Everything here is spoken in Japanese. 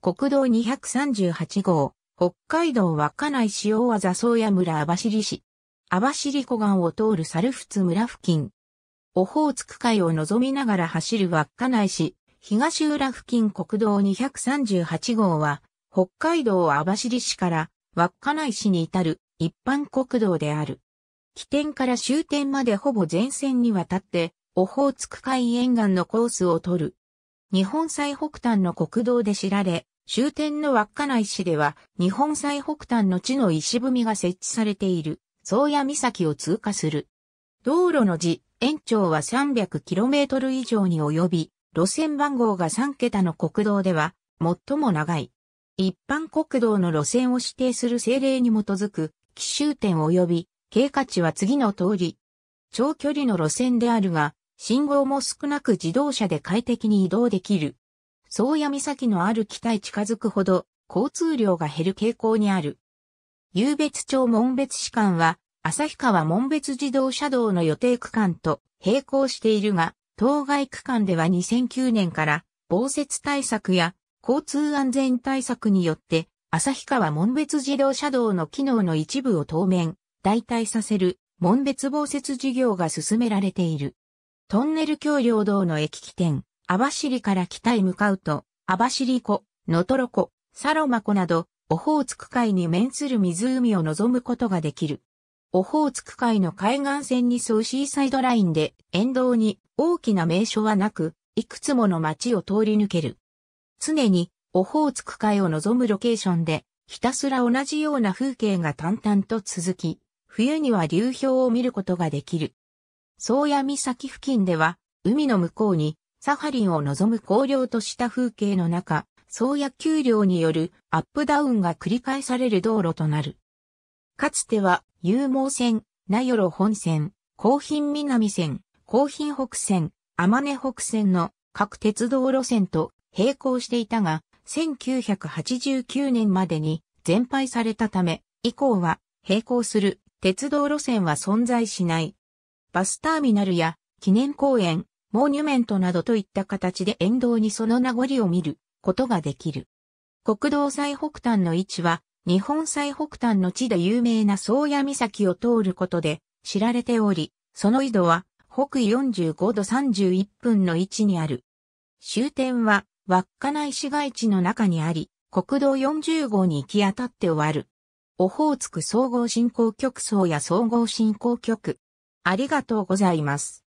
国道238号、北海道稚内塩和座宗谷村網走市。網走湖岸を通る猿仏村付近。オホーツク海を望みながら走る稚内市、東浦付近国道238号は、北海道網走市から稚内市に至る一般国道である。起点から終点までほぼ全線にわたって、オホーツク海沿岸のコースを取る。日本最北端の国道で知られ、終点の稚内市では日本最北端の地の石踏みが設置されている、宗谷岬を通過する。道路の字、延長は 300km 以上に及び、路線番号が3桁の国道では最も長い。一般国道の路線を指定する政令に基づく、奇襲点及び、経過値は次の通り。長距離の路線であるが、信号も少なく自動車で快適に移動できる。宗谷岬のある北へ近づくほど、交通量が減る傾向にある。湧別町門別市間は、旭川門別自動車道の予定区間と並行しているが、当該区間では2009年から、防雪対策や交通安全対策によって、旭川門別自動車道の機能の一部を当面、代替させる、門別防雪事業が進められている。トンネル橋梁道の駅起点、網走から北へ向かうと、網走湖、トロ湖、サロマ湖など、オホーツク海に面する湖を望むことができる。オホーツク海の海岸線に沿うシーサイドラインで、沿道に大きな名所はなく、いくつもの町を通り抜ける。常に、オホーツク海を望むロケーションで、ひたすら同じような風景が淡々と続き、冬には流氷を見ることができる。宗谷岬付近では、海の向こうに、サハリンを望む荒涼とした風景の中、宗谷丘陵によるアップダウンが繰り返される道路となる。かつては、有毛線、名寄本線、高品南線、高品北線、天根北線の各鉄道路線と並行していたが、1989年までに全廃されたため、以降は並行する鉄道路線は存在しないバスターミナルや記念公園、モーニュメントなどといった形で沿道にその名残を見ることができる。国道最北端の位置は、日本最北端の地で有名な宗谷岬を通ることで知られており、その緯度は北緯45度31分の位置にある。終点は稚内市街地の中にあり、国道40号に行き当たって終わる。オホーツク総合振興局総や総合振興局、ありがとうございます。